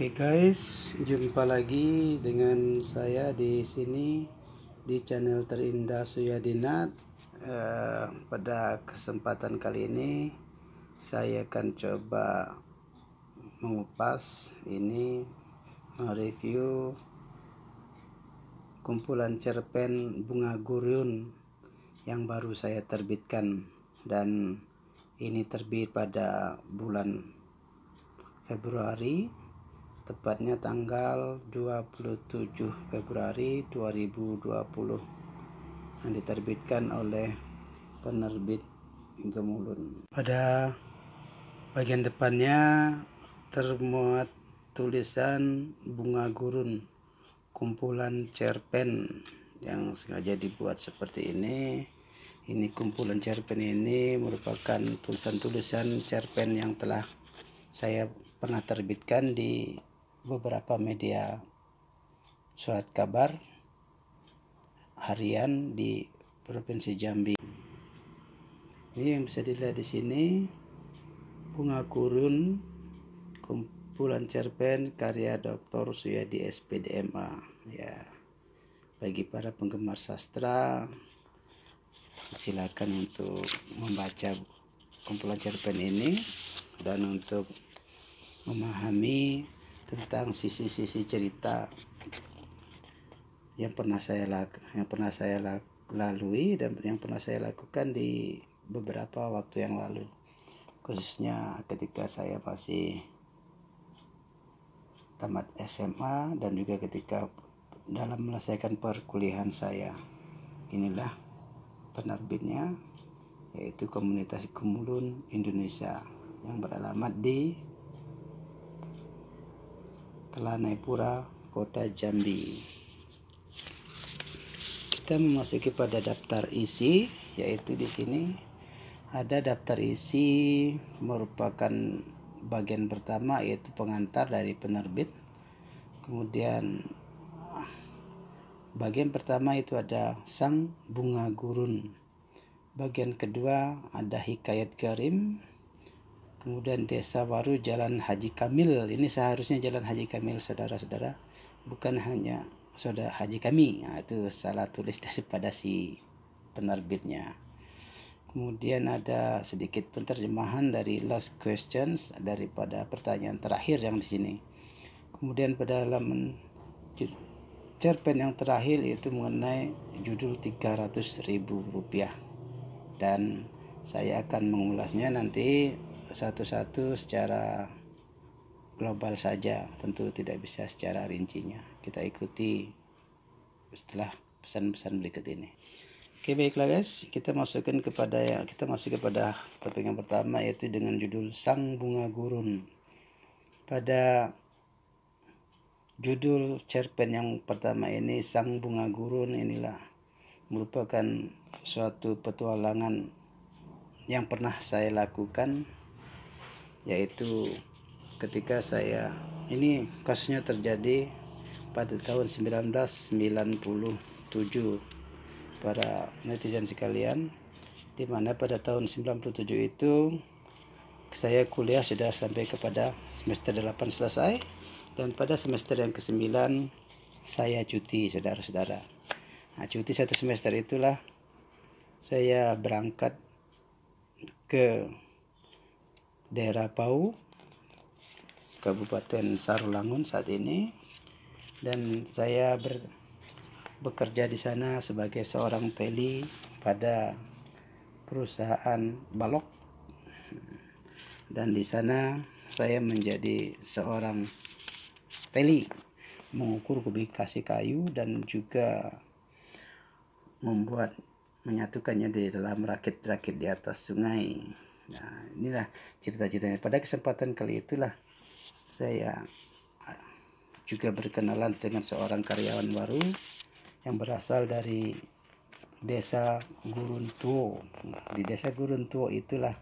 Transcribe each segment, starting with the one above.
Oke okay guys, jumpa lagi dengan saya di sini di channel terindah Suyadinat. Eh, pada kesempatan kali ini saya akan coba mengupas ini mereview kumpulan cerpen bunga gurun yang baru saya terbitkan dan ini terbit pada bulan Februari tepatnya tanggal 27 Februari 2020 yang diterbitkan oleh penerbit Gemulun. Pada bagian depannya termuat tulisan bunga gurun kumpulan cerpen yang sengaja dibuat seperti ini. Ini kumpulan cerpen ini merupakan tulisan-tulisan cerpen yang telah saya pernah terbitkan di beberapa media surat kabar harian di Provinsi Jambi. Ini yang bisa dilihat di sini bunga kurun kumpulan cerpen karya Dr. Suyadi SPDMA ya. Bagi para penggemar sastra silakan untuk membaca kumpulan cerpen ini dan untuk memahami tentang sisi-sisi cerita yang pernah saya laku, yang pernah saya lalui dan yang pernah saya lakukan di beberapa waktu yang lalu khususnya ketika saya masih tamat SMA dan juga ketika dalam menyelesaikan perkuliahan saya inilah penerbitnya yaitu komunitas Kumulun Indonesia yang beralamat di Pura Kota Jambi. Kita memasuki pada daftar isi, yaitu di sini ada daftar isi merupakan bagian pertama yaitu pengantar dari penerbit. Kemudian bagian pertama itu ada sang bunga gurun. Bagian kedua ada hikayat garim, kemudian desa baru Jalan Haji Kamil ini seharusnya Jalan Haji Kamil saudara-saudara bukan hanya saudara Haji kami nah, itu salah tulis daripada si penerbitnya kemudian ada sedikit penterjemahan dari last questions daripada pertanyaan terakhir yang di sini kemudian pada halaman cerpen yang terakhir itu mengenai judul 300 ribu rupiah dan saya akan mengulasnya nanti satu-satu secara global saja tentu tidak bisa secara rincinya kita ikuti setelah pesan-pesan berikut ini Oke baiklah guys kita masukkan kepada yang kita masuk kepada topik yang pertama yaitu dengan judul sang bunga gurun pada judul cerpen yang pertama ini sang bunga gurun inilah merupakan suatu petualangan yang pernah saya lakukan yaitu ketika saya ini kasusnya terjadi pada tahun 1997 para netizen sekalian di mana pada tahun 97 itu saya kuliah sudah sampai kepada semester 8 selesai dan pada semester yang ke-9 saya cuti saudara-saudara nah, cuti satu semester itulah saya berangkat ke daerah Pau, Kabupaten Sarulangun saat ini, dan saya ber, bekerja di sana sebagai seorang teli pada perusahaan balok, dan di sana saya menjadi seorang teli mengukur kubikasi kayu dan juga membuat menyatukannya di dalam rakit-rakit di atas sungai. Nah, inilah cerita-ceritanya. Pada kesempatan kali itulah saya ah, juga berkenalan dengan seorang karyawan baru yang berasal dari desa Guruntuo. Di desa Guruntuo itulah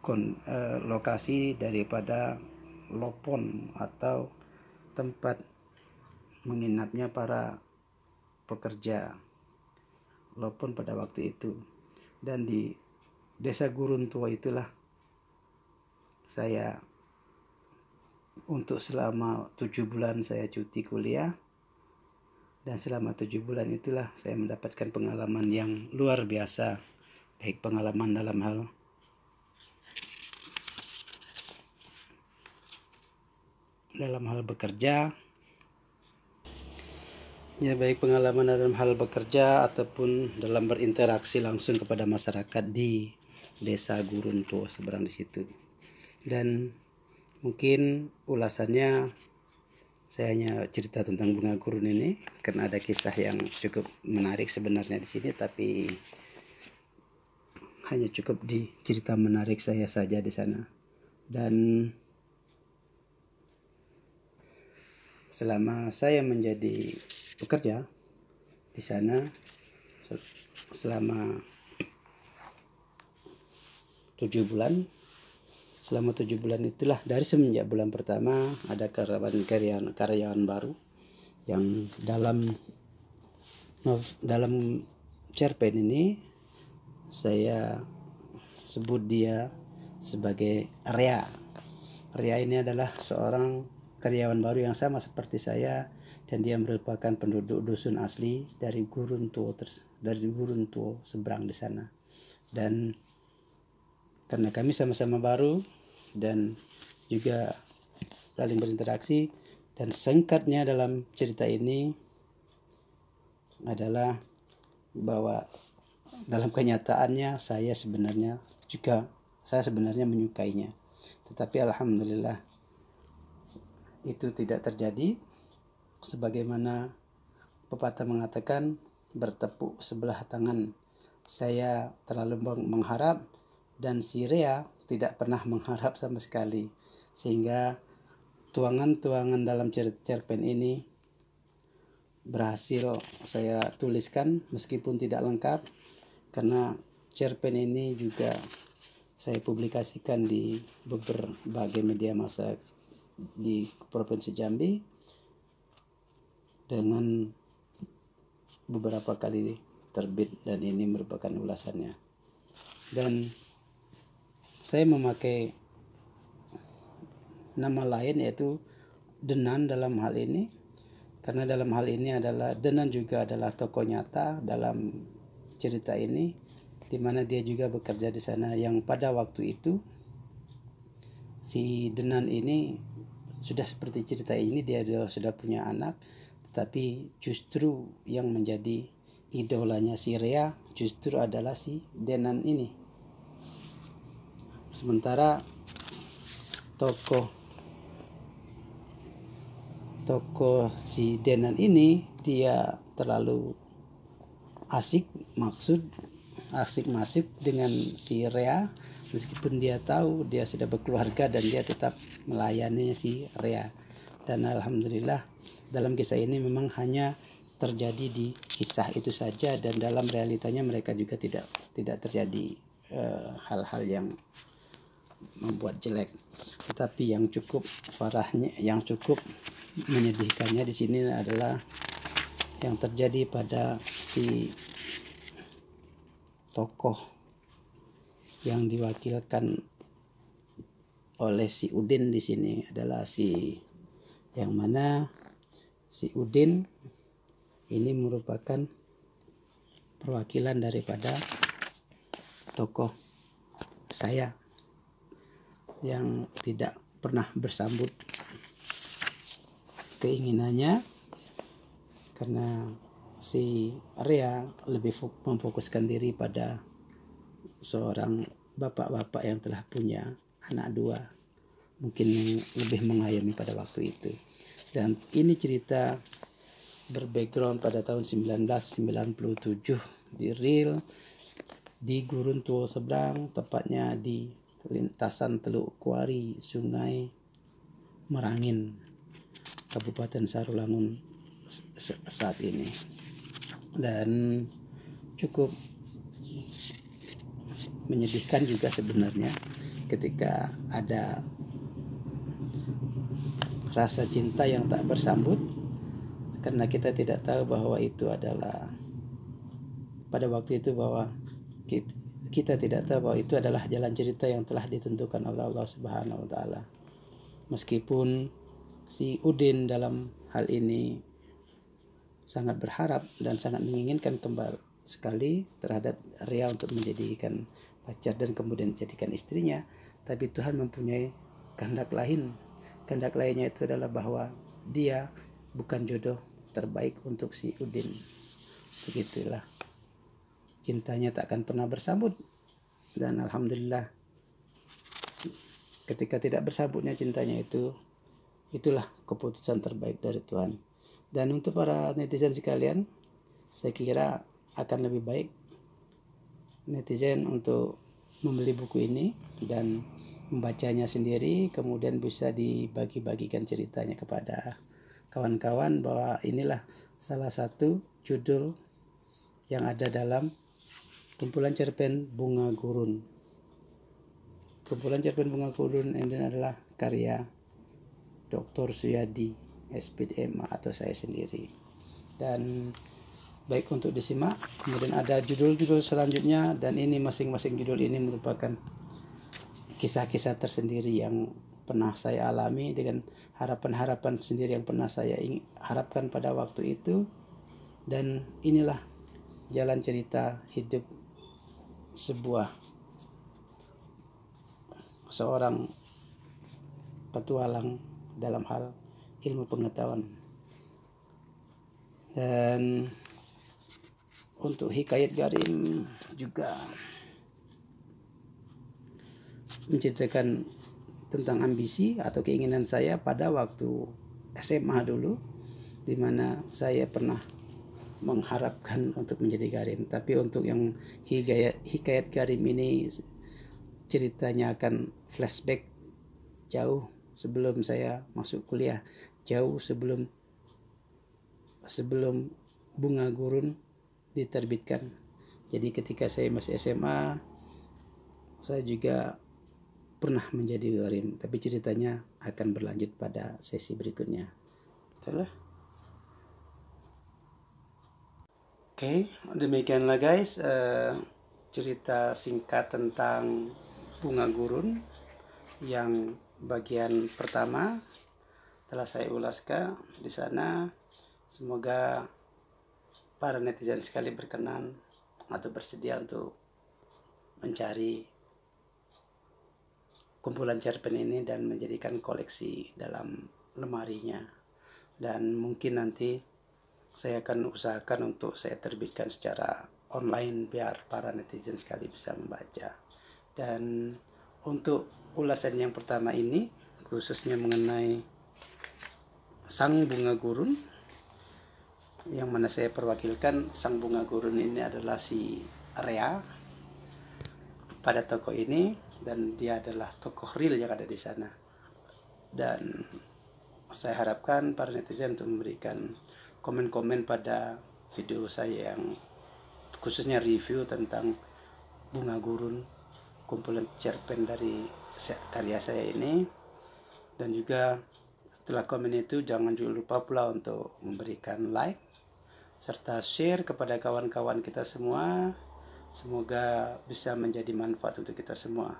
kon, eh, lokasi daripada lopon atau tempat menginapnya para pekerja lopon pada waktu itu dan di desa gurun tua itulah saya untuk selama tujuh bulan saya cuti kuliah dan selama tujuh bulan itulah saya mendapatkan pengalaman yang luar biasa baik pengalaman dalam hal dalam hal bekerja Ya baik pengalaman dalam hal bekerja ataupun dalam berinteraksi langsung kepada masyarakat di desa Gurunto seberang di situ. Dan mungkin ulasannya saya hanya cerita tentang bunga gurun ini karena ada kisah yang cukup menarik sebenarnya di sini tapi hanya cukup di cerita menarik saya saja di sana. Dan selama saya menjadi bekerja di sana selama tujuh bulan selama tujuh bulan itulah dari semenjak bulan pertama ada karyawan karyawan karyawan baru yang dalam dalam cerpen ini saya sebut dia sebagai Ria Ria ini adalah seorang karyawan baru yang sama seperti saya dan dia merupakan penduduk dusun asli dari gurun Tuo ters, dari gurun Tuo seberang di sana dan karena kami sama-sama baru dan juga saling berinteraksi dan singkatnya dalam cerita ini adalah bahwa dalam kenyataannya saya sebenarnya juga saya sebenarnya menyukainya tetapi alhamdulillah itu tidak terjadi sebagaimana pepatah mengatakan bertepuk sebelah tangan. Saya terlalu mengharap dan si Rea tidak pernah mengharap sama sekali. Sehingga tuangan-tuangan dalam cer cerpen ini berhasil saya tuliskan meskipun tidak lengkap karena cerpen ini juga saya publikasikan di beberapa media masa di Provinsi Jambi dengan beberapa kali terbit dan ini merupakan ulasannya. Dan saya memakai nama lain yaitu Denan dalam hal ini karena dalam hal ini adalah Denan juga adalah tokoh nyata dalam cerita ini di mana dia juga bekerja di sana yang pada waktu itu si Denan ini sudah seperti cerita ini dia sudah punya anak tapi justru yang menjadi idolanya si Rea justru adalah si Denan ini sementara tokoh tokoh si Denan ini dia terlalu asik maksud asik masuk dengan si Rea meskipun dia tahu dia sudah berkeluarga dan dia tetap melayani si Rea dan alhamdulillah dalam kisah ini memang hanya terjadi di kisah itu saja dan dalam realitanya mereka juga tidak tidak terjadi eh, hal-hal uh, yang membuat jelek tetapi yang cukup parahnya yang cukup menyedihkannya di sini adalah yang terjadi pada si tokoh yang diwakilkan oleh si Udin di sini adalah si yang mana si Udin ini merupakan perwakilan daripada tokoh saya yang tidak pernah bersambut keinginannya karena si Arya lebih memfokuskan diri pada seorang bapak-bapak yang telah punya anak dua mungkin lebih mengayomi pada waktu itu dan ini cerita berbackground pada tahun 1997 di real di Gurun Tua Seberang tepatnya di lintasan Teluk Kuari Sungai Merangin Kabupaten Sarulangun saat ini dan cukup menyedihkan juga sebenarnya ketika ada rasa cinta yang tak bersambut karena kita tidak tahu bahwa itu adalah pada waktu itu bahwa kita, kita tidak tahu bahwa itu adalah jalan cerita yang telah ditentukan oleh Allah Subhanahu wa taala. Meskipun si Udin dalam hal ini sangat berharap dan sangat menginginkan kembali sekali terhadap Ria untuk menjadikan pacar dan kemudian jadikan istrinya, tapi Tuhan mempunyai kehendak lain kehendak lainnya itu adalah bahwa dia bukan jodoh terbaik untuk si Udin. Begitulah. Cintanya tak akan pernah bersambut. Dan Alhamdulillah ketika tidak bersambutnya cintanya itu itulah keputusan terbaik dari Tuhan. Dan untuk para netizen sekalian, saya kira akan lebih baik netizen untuk membeli buku ini dan membacanya sendiri kemudian bisa dibagi-bagikan ceritanya kepada kawan-kawan bahwa inilah salah satu judul yang ada dalam kumpulan cerpen Bunga Gurun. Kumpulan cerpen Bunga Gurun ini adalah karya Dr. Suyadi SPDM atau saya sendiri. Dan baik untuk disimak, kemudian ada judul-judul selanjutnya dan ini masing-masing judul ini merupakan kisah-kisah tersendiri yang pernah saya alami dengan harapan-harapan sendiri yang pernah saya harapkan pada waktu itu dan inilah jalan cerita hidup sebuah seorang petualang dalam hal ilmu pengetahuan dan untuk hikayat garim juga menceritakan tentang ambisi atau keinginan saya pada waktu SMA dulu di mana saya pernah mengharapkan untuk menjadi Karim. tapi untuk yang hikayat, hikayat garim ini ceritanya akan flashback jauh sebelum saya masuk kuliah jauh sebelum sebelum bunga gurun diterbitkan jadi ketika saya masih SMA saya juga pernah menjadi gorim tapi ceritanya akan berlanjut pada sesi berikutnya oke okay, demikianlah guys uh, cerita singkat tentang bunga gurun yang bagian pertama telah saya ulaskan di sana semoga para netizen sekali berkenan atau bersedia untuk mencari kumpulan cerpen ini dan menjadikan koleksi dalam lemarinya dan mungkin nanti saya akan usahakan untuk saya terbitkan secara online biar para netizen sekali bisa membaca dan untuk ulasan yang pertama ini khususnya mengenai sang bunga gurun yang mana saya perwakilkan sang bunga gurun ini adalah si area pada toko ini dan dia adalah tokoh real yang ada di sana dan saya harapkan para netizen untuk memberikan komen-komen pada video saya yang khususnya review tentang bunga gurun kumpulan cerpen dari karya saya ini dan juga setelah komen itu jangan juga lupa pula untuk memberikan like serta share kepada kawan-kawan kita semua semoga bisa menjadi manfaat untuk kita semua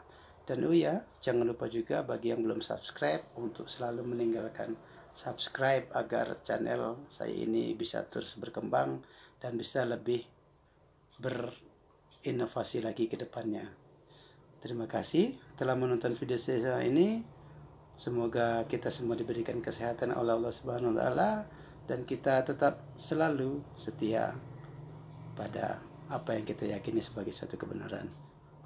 dan oh ya, jangan lupa juga bagi yang belum subscribe untuk selalu meninggalkan subscribe agar channel saya ini bisa terus berkembang dan bisa lebih berinovasi lagi ke depannya. Terima kasih telah menonton video saya ini. Semoga kita semua diberikan kesehatan oleh Allah Subhanahu wa taala dan kita tetap selalu setia pada apa yang kita yakini sebagai suatu kebenaran.